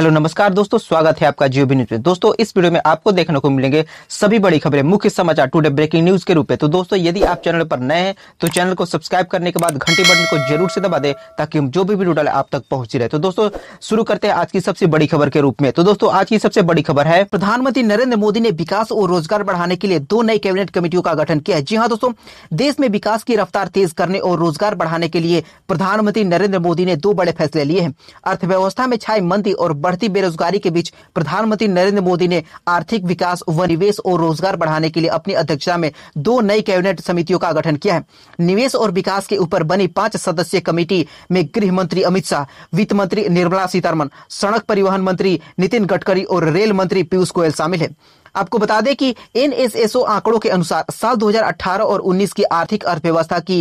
hello नमस्कार दोस्तों स्वागत है आपका जियो न्यूज में दोस्तों इस वीडियो में आपको देखने को मिलेंगे सभी बड़ी खबरें मुख्य समाचार टुडे ब्रेकिंग न्यूज के रूप में तो दोस्तों यदि आप चैनल पर नए हैं तो चैनल को सब्सक्राइब करने के बाद घंटी बटन को जरूर से दबा दे ताकि हम जो भी वीडियो डाले आप तक पहुंच रहे तो दोस्तों शुरू करते हैं आज की सबसे बड़ी खबर के रूप में तो दोस्तों आज की सबसे बड़ी खबर है प्रधानमंत्री नरेंद्र मोदी ने विकास और रोजगार बढ़ाने के लिए दो नई कैबिनेट कमेटियों का गठन किया है जी हाँ दोस्तों देश में विकास की रफ्तार तेज करने और रोजगार बढ़ाने के लिए प्रधानमंत्री नरेंद्र मोदी ने दो बड़े फैसले लिए हैं अर्थव्यवस्था में छाई मंदी और बढ़ती बेरोजगारी के बीच प्रधानमंत्री नरेंद्र मोदी ने आर्थिक विकास व निवेश और रोजगार बढ़ाने के लिए अपनी अध्यक्षता में दो नई कैबिनेट समितियों का गठन किया है निवेश और विकास के ऊपर बनी पांच सदस्यीय कमेटी में गृह मंत्री अमित शाह वित्त मंत्री निर्मला सीतारमन सड़क परिवहन मंत्री नितिन गडकरी और रेल मंत्री पीयूष गोयल शामिल है आपको बता दें कि एनएसएसओ आंकड़ों के अनुसार साल 2018 और 19 की आर्थिक अर्थव्यवस्था की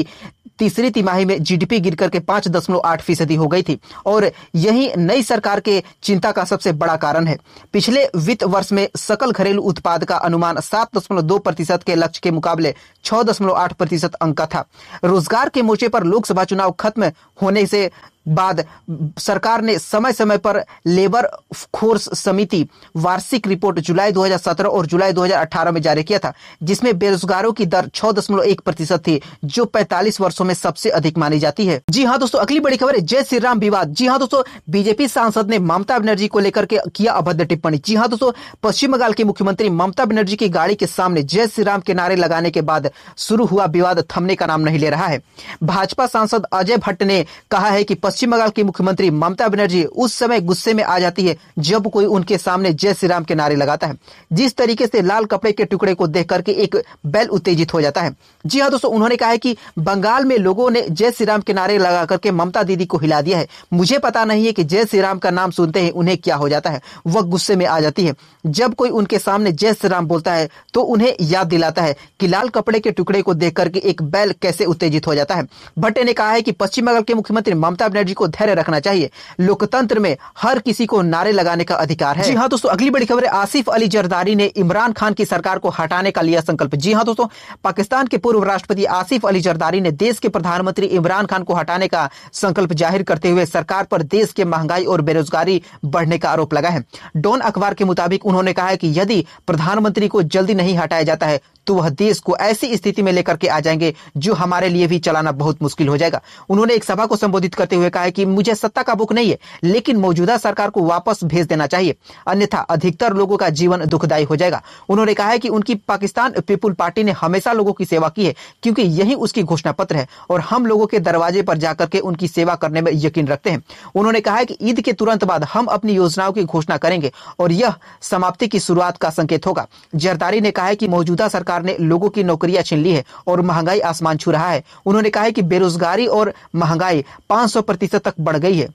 तीसरी तिमाही में जीडीपी गिर करके पांच दशमलव आठ फीसदी हो गई थी और यही नई सरकार के चिंता का सबसे बड़ा कारण है पिछले वित्त वर्ष में सकल घरेलू उत्पाद का अनुमान सात दशमलव दो प्रतिशत के लक्ष्य के मुकाबले छह दशमलव आठ प्रतिशत अंक का था रोजगार के मोर्चे पर लोकसभा चुनाव खत्म होने से बाद सरकार ने समय समय पर लेबर फोर्स समिति वार्षिक रिपोर्ट जुलाई 2017 और जुलाई 2018 में जारी किया था जिसमें बेरोजगारों की दर छह दशमलव एक प्रतिशत थी जो 45 वर्षों में सबसे अधिक मानी जाती है जी हाँ दोस्तों अगली बड़ी खबर है जय श्री राम विवाद जी हाँ दोस्तों बीजेपी सांसद ने ममता बनर्जी को लेकर के किया अभद्र टिप्पणी जी हाँ दोस्तों पश्चिम बंगाल की मुख्यमंत्री ममता बनर्जी की गाड़ी के सामने जय श्री राम के नारे लगाने के बाद शुरू हुआ विवाद थमने का नाम नहीं ले रहा है भाजपा सांसद अजय भट्ट ने कहा है की पश्चिम बंगाल की मुख्यमंत्री ममता बनर्जी उस समय गुस्से में आ जाती है जब कोई उनके सामने जय श्री राम के नारे लगाता है जिस तरीके से लाल कपड़े के टुकड़े को देख करके एक बैल उत्तेजित हो जाता है जी हाँ दोस्तों उन्होंने कहा है कि बंगाल में लोगों ने जय श्री राम के नारे लगा करके ममता दीदी को हिला दिया है मुझे पता नहीं है कि जय श्री राम का नाम सुनते ही उन्हें क्या हो जाता है वह गुस्से में आ जाती है जब कोई उनके सामने जय श्री राम बोलता है तो उन्हें याद दिलाता है कि लाल कपड़े के टुकड़े को देख करके एक बैल कैसे उत्तेजित हो जाता है भट्टे ने कहा है कि पश्चिम बंगाल के मुख्यमंत्री ममता बनर्जी सभी को धैर्य रखना चाहिए लोकतंत्र में हर किसी को नारे लगाने का अधिकार है जी हाँ दोस्तों अगली बड़ी खबर है आसिफ अली जरदारी ने इमरान खान की सरकार को हटाने का लिया संकल्प जी हाँ दोस्तों पाकिस्तान के पूर्व राष्ट्रपति आसिफ अली जरदारी ने देश के प्रधानमंत्री इमरान खान को हटाने का संकल्प जाहिर करते हुए सरकार पर देश के महंगाई और बेरोजगारी बढ़ने का आरोप लगा है डॉन अखबार के मुताबिक उन्होंने कहा है कि यदि प्रधानमंत्री को जल्दी नहीं हटाया जाता है तो वह देश को ऐसी स्थिति में लेकर के आ जाएंगे जो हमारे लिए भी चलाना बहुत मुश्किल हो जाएगा उन्होंने एक सभा को संबोधित करते हुए कहा कि मुझे सत्ता का बुक नहीं है लेकिन मौजूदा सरकार को वापस भेज देना चाहिए अन्यथा अधिकतर लोगों का जीवन दुखदायी हो जाएगा उन्होंने कहा है कि उनकी पाकिस्तान पीपुल पार्टी ने हमेशा लोगों की सेवा की है क्योंकि यही उसकी घोषणा पत्र है और हम लोगों के दरवाजे पर जाकर के उनकी सेवा करने में यकीन रखते हैं उन्होंने कहा है कि ईद के तुरंत बाद हम अपनी योजनाओं की घोषणा करेंगे और यह समाप्ति की शुरुआत का संकेत होगा जरदारी ने कहा है कि मौजूदा सरकार सरकार ने लोगों की नौकरियां छीन ली है और महंगाई आसमान छू रहा है उन्होंने कहा है कि बेरोजगारी और महंगाई 500 प्रतिशत तक बढ़ गई है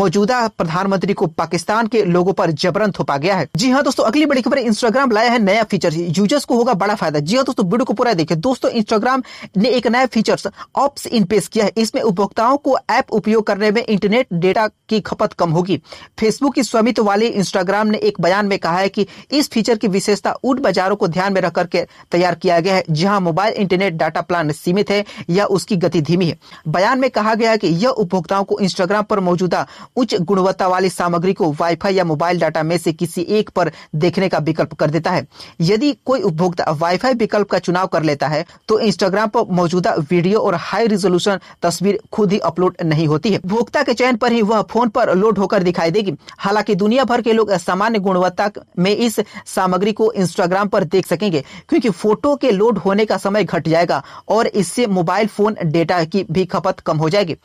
मौजूदा प्रधानमंत्री को पाकिस्तान के लोगों पर जबरन थोपा गया है जी हाँ दोस्तों अगली बड़ी खबर इंस्टाग्राम लाया है नया फीचर यूजर्स को होगा बड़ा फायदा जी हाँ दोस्तों वीडियो को पूरा देखे दोस्तों इंस्टाग्राम ने एक नया फीचर ऑप्स इन पेश किया है इसमें उपभोक्ताओं को ऐप उपयोग करने में इंटरनेट डेटा की खपत कम होगी फेसबुक की स्वामित्व वाले इंस्टाग्राम ने एक बयान में कहा है कि इस फीचर की विशेषता उन बाजारों को ध्यान में रखकर के तैयार तैयार किया गया है जहां मोबाइल इंटरनेट डाटा प्लान सीमित है या उसकी गति धीमी है बयान में कहा गया है कि यह उपभोक्ताओं को इंस्टाग्राम पर मौजूदा उच्च गुणवत्ता वाली सामग्री को वाईफाई या मोबाइल डाटा में से किसी एक पर देखने का विकल्प कर देता है यदि कोई उपभोक्ता वाईफाई विकल्प का चुनाव कर लेता है तो इंस्टाग्राम पर मौजूदा वीडियो और हाई रिजोल्यूशन तस्वीर खुद ही अपलोड नहीं होती है उपभोक्ता के चयन पर ही वह फोन पर लोड होकर दिखाई देगी हालांकि दुनिया भर के लोग सामान्य गुणवत्ता में इस सामग्री को इंस्टाग्राम पर देख सकेंगे क्योंकि फोटो के लोड होने का समय घट जाएगा और इससे मोबाइल फोन डेटा की भी खपत कम हो जाएगी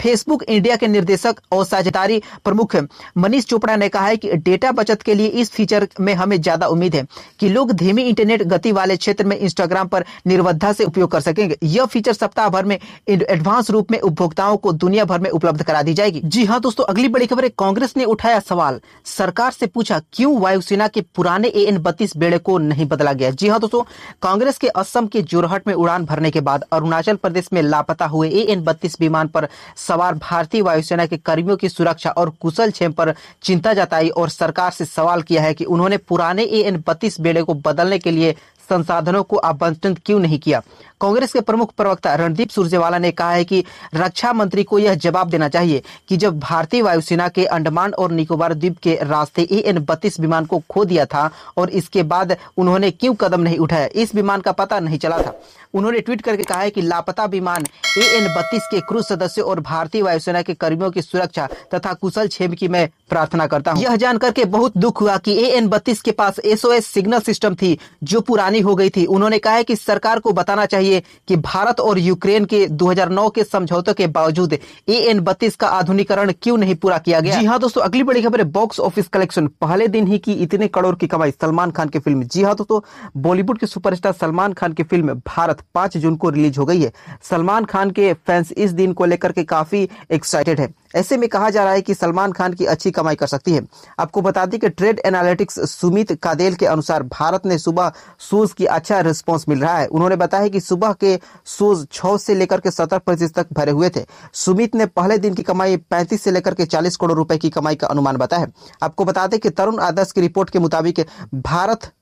फेसबुक इंडिया के निर्देशक और साझेदारी प्रमुख मनीष चोपड़ा ने कहा है कि डेटा बचत के लिए इस फीचर में हमें ज्यादा उम्मीद है कि लोग धीमी इंटरनेट गति वाले क्षेत्र में इंस्टाग्राम पर निर्वधा से उपयोग कर सकेंगे यह फीचर सप्ताह भर में एडवांस रूप में उपभोक्ताओं को दुनिया भर में उपलब्ध करा दी जाएगी जी हाँ दोस्तों अगली बड़ी खबर है कांग्रेस ने उठाया सवाल सरकार से पूछा क्यों वायुसेना के पुराने ए एन बत्तीस बेड़े को नहीं बदला गया जी हाँ दोस्तों कांग्रेस के असम के जोरहट में उड़ान भरने के बाद अरुणाचल प्रदेश में लापता हुए ए एन बत्तीस विमान पर सवार भारतीय वायुसेना के कर्मियों की सुरक्षा और कुशल क्षेम पर चिंता जताई और सरकार से सवाल किया है कि उन्होंने पुराने ए एन बत्तीस बेड़े को बदलने के लिए संसाधनों को आवंटन क्यों नहीं किया कांग्रेस के प्रमुख प्रवक्ता रणदीप सुरजेवाला ने कहा है कि रक्षा मंत्री को यह जवाब देना चाहिए कि जब भारतीय वायुसेना के अंडमान और निकोबार द्वीप के रास्ते ए एन बत्तीस विमान को खो दिया था और इसके बाद उन्होंने क्यों कदम नहीं उठाया इस विमान का पता नहीं चला था उन्होंने ट्वीट करके कहा है कि लापता विमान ए एन बत्तीस के क्रू सदस्य और भारतीय वायुसेना के कर्मियों की सुरक्षा तथा कुशल क्षेम की मैं प्रार्थना करता हूँ यह जानकर के बहुत दुख हुआ की ए एन बत्तीस के पास एसओएस सिग्नल सिस्टम थी जो पुरानी परेशानी हो गई थी उन्होंने कहा है कि सरकार को बताना चाहिए कि भारत और यूक्रेन के 2009 के समझौते के बावजूद ए एन बत्तीस का आधुनिकरण क्यों नहीं पूरा किया गया जी हाँ दोस्तों अगली बड़ी खबर है बॉक्स ऑफिस कलेक्शन पहले दिन ही की इतने करोड़ की कमाई सलमान खान की फिल्म जी हाँ दोस्तों बॉलीवुड के सुपरस्टार सलमान खान की फिल्म भारत पांच जून को रिलीज हो गई है सलमान खान के फैंस इस दिन को लेकर के काफी एक्साइटेड है ऐसे में कहा जा रहा है कि सलमान खान की अच्छी कमाई कर सकती है आपको बता दें कि ट्रेड एनालिटिक्स सुमित कादेल के अनुसार भारत ने सुबह सूज उसकी अच्छा रिस्पॉन्स मिल रहा है उन्होंने बताया कि सुबह के शोज छः से लेकर के सत्रह प्रतिशत तक भरे हुए थे सुमित ने पहले दिन की कमाई पैंतीस से लेकर के चालीस करोड़ रुपए की कमाई का अनुमान बताया आपको बता दें कि तरुण आदर्श की रिपोर्ट के मुताबिक भारत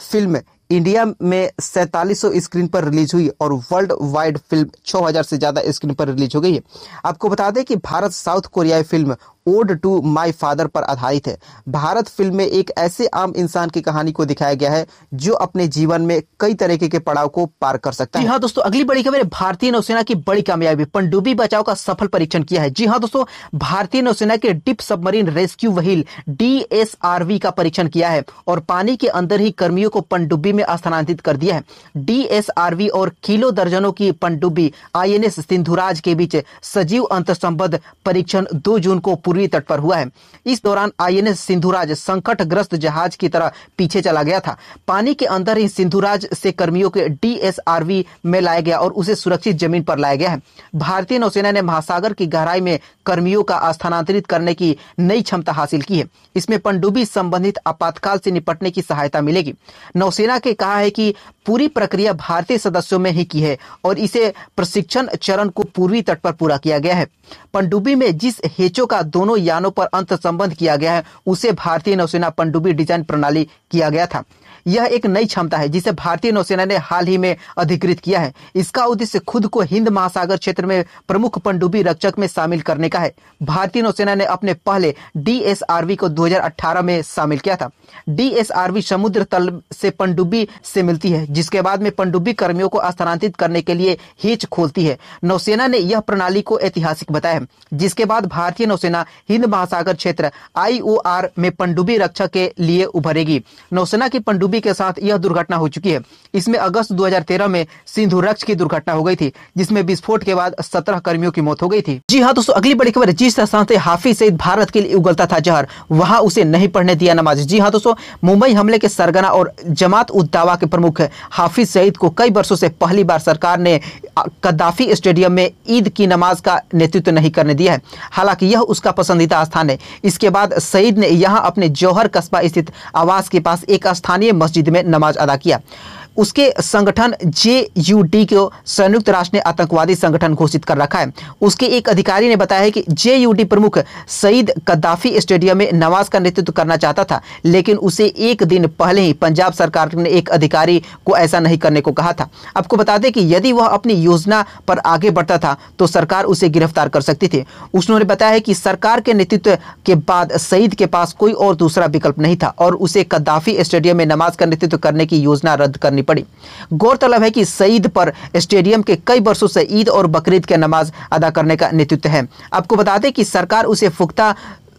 फिल्म इंडिया में सैतालीस स्क्रीन पर रिलीज हुई और वर्ल्ड वाइड फिल्म 6000 से ज़्यादा स्क्रीन पर रिलीज हो गई है आपको बता दें कि भारत साउथ कोरियाई film Ode to My Father पर आधारित है भारत फिल्म में एक ऐसे आम इंसान की कहानी को दिखाया गया है जो अपने जीवन में कई तरीके के पड़ाव को पार कर सकता है हाँ दोस्तों अगली बड़ी खबर भारतीय नौसेना की बड़ी कामयाबी पनडुब्बी बचाव का सफल परीक्षण किया है जी हाँ दोस्तों भारतीय नौसेना के deep submarine rescue vehicle D का परीक्षण किया है और पानी के अंदर ही कर्मियों को पनडुब्बी में स्थानांतरित कर दिया है डी और किलो दर्जनों की पनडुब्बी आई सिंधुराज के बीच सजीव अंतर परीक्षण दो जून को पूरा पूर्वी तट पर हुआ है इस दौरान आईएनएस सिंधुराज संकट ग्रस्त जहाज की तरह पीछे चला गया था पानी के अंदर ही सिंधुराज से कर्मियों के डीएसआरवी में लाया गया और उसे सुरक्षित जमीन पर लाया गया है भारतीय नौसेना ने महासागर की गहराई में कर्मियों का स्थानांतरित करने की नई क्षमता हासिल की है इसमें पनडुब्बी संबंधित आपातकाल से निपटने की सहायता मिलेगी नौसेना के कहा है कि पूरी प्रक्रिया भारतीय सदस्यों में ही की है और इसे प्रशिक्षण चरण को पूर्वी तट पर पूरा किया गया है पनडुब्बी में जिस हेचो का दोनों दोनों यानों पर अंत संबंध किया गया है उसे भारतीय नौसेना पनडुब्बी डिजाइन प्रणाली किया गया था यह एक नई क्षमता है जिसे भारतीय नौसेना ने हाल ही में अधिकृत किया है इसका उद्देश्य खुद को हिंद महासागर क्षेत्र में प्रमुख पनडुब्बी रक्षक में शामिल करने का है भारतीय नौसेना ने अपने पहले डीएसआरवी को 2018 में शामिल किया था डीएसआरवी समुद्र तल से पनडुब्बी से मिलती है जिसके बाद में पनडुब्बी कर्मियों को स्थानांतरित करने के लिए हिच खोलती है नौसेना ने यह प्रणाली को ऐतिहासिक बताया जिसके बाद भारतीय नौसेना हिंद महासागर क्षेत्र आईओआर में पनडुब्बी रक्षा के लिए उभरेगी नौसेना की पनडुब्बी बॉम्बी के साथ यह दुर्घटना हो चुकी है इसमें अगस्त 2013 में सिंधु रक्ष की दुर्घटना हो गई थी जिसमें विस्फोट के बाद 17 कर्मियों की मौत हो गई थी जी हाँ दोस्तों अगली बड़ी खबर जिस तरह से हाफिज सईद भारत के लिए उगलता था जहर वहां उसे नहीं पढ़ने दिया नमाज जी हाँ दोस्तों मुंबई हमले के सरगना और जमात उद्दावा के प्रमुख हाफिज सईद को कई वर्षो से पहली बार सरकार ने कदाफी स्टेडियम में ईद की नमाज का नेतृत्व नहीं करने दिया है हालांकि यह उसका पसंदीदा स्थान है इसके बाद सईद ने यहाँ अपने जौहर कस्बा स्थित आवास के पास एक स्थानीय मस्जिद में नमाज अदा किया उसके संगठन जे यू डी को संयुक्त राष्ट्र ने आतंकवादी संगठन घोषित कर रखा है उसके एक अधिकारी ने बताया है कि जे यू डी प्रमुख सईद कद्दाफी स्टेडियम में नमाज का नेतृत्व करना चाहता था लेकिन उसे एक दिन पहले ही पंजाब सरकार ने एक अधिकारी को ऐसा नहीं करने को कहा था आपको बता दें कि यदि वह अपनी योजना पर आगे बढ़ता था तो सरकार उसे गिरफ्तार कर सकती थी उसने बताया है कि सरकार के नेतृत्व के बाद सईद के पास कोई और दूसरा विकल्प नहीं था और उसे कद्दाफी स्टेडियम में नमाज का नेतृत्व करने की योजना रद्द करनी पड़ी गौरतलब है कि सईद पर स्टेडियम के कई वर्षों से ईद और बकरीद की नमाज अदा करने का नेतृत्व है आपको बता दें कि सरकार उसे फुख्ता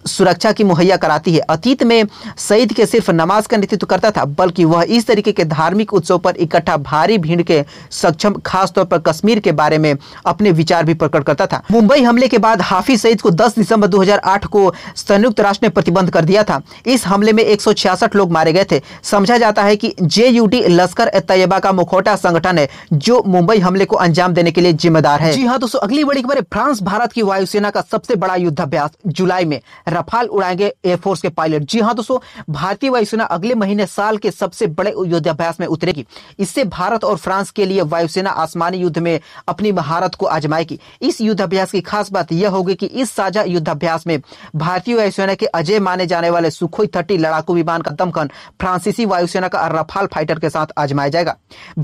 सुरक्षा की मुहैया कराती है अतीत में सईद के सिर्फ नमाज का नेतृत्व करता था बल्कि वह इस तरीके के धार्मिक उत्सव पर इकट्ठा भारी भीड़ के सक्षम खासतौर पर कश्मीर के बारे में अपने विचार भी प्रकट करता था मुंबई हमले के बाद हाफिज सईद को 10 दिसंबर 2008 को संयुक्त राष्ट्र ने प्रतिबंध कर दिया था इस हमले में एक लोग मारे गए थे समझा जाता है की जे लश्कर तैयबा का मुखौटा संगठन है जो मुंबई हमले को अंजाम देने के लिए जिम्मेदार है जी हाँ दोस्तों अगली बड़ी खबर है फ्रांस भारत की वायुसेना का सबसे बड़ा युद्धाभ्यास जुलाई में रफाल उड़ाएंगे एयरफोर्स के पायलट जी हाँ दोस्तों भारतीय वायुसेना अगले महीने साल के सबसे बड़े युद्धाभ्यास में उतरेगी इससे भारत और फ्रांस के लिए वायुसेना आसमानी युद्ध में अपनी महारत को आजमाएगी इस युद्धाभ्यास की खास बात यह होगी कि इस साझा युद्धाभ्यास में भारतीय वायुसेना के अजय माने जाने वाले सुखोई थर्टी लड़ाकू विमान का दमखन फ्रांसीसी वायुसेना का रफाल फाइटर के साथ आजमाया जाएगा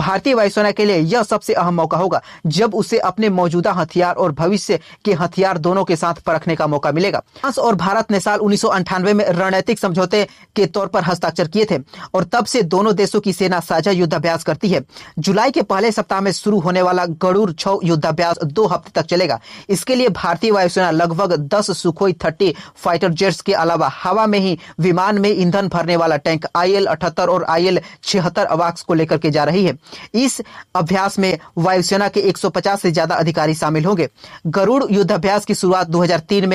भारतीय वायुसेना के लिए यह सबसे अहम मौका होगा जब उसे अपने मौजूदा हथियार और भविष्य के हथियार दोनों के साथ परखने का मौका मिलेगा फ्रांस और भारत भारत ने साल उन्नीस में रणनीतिक समझौते के तौर पर हस्ताक्षर किए थे और तब से दोनों देशों की सेना साझा युद्धाभ्यास करती है जुलाई के पहले सप्ताह में शुरू होने वाला गरुड़ छ युद्धाभ्यास दो हफ्ते तक चलेगा इसके लिए भारतीय वायुसेना लगभग दस सुखोई थर्टी फाइटर जेट्स के अलावा हवा में ही विमान में ईंधन भरने वाला टैंक आई एल और आई एल छिहत्तर अवाक्स को लेकर के जा रही है इस अभ्यास में वायुसेना के एक से ज्यादा अधिकारी शामिल होंगे गरुड़ युद्धाभ्यास की शुरुआत दो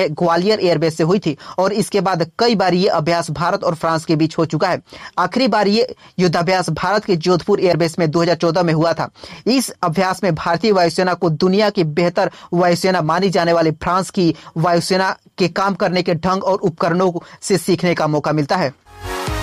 में ग्वालियर एयरबेस से हुई थी और इसके बाद कई बार ये अभ्यास भारत और फ्रांस के बीच हो चुका है आखिरी बार ये युद्धाभ्यास भारत के जोधपुर एयरबेस में 2014 में हुआ था इस अभ्यास में भारतीय वायुसेना को दुनिया की बेहतर वायुसेना मानी जाने वाली फ्रांस की वायुसेना के काम करने के ढंग और उपकरणों से सीखने का मौका मिलता है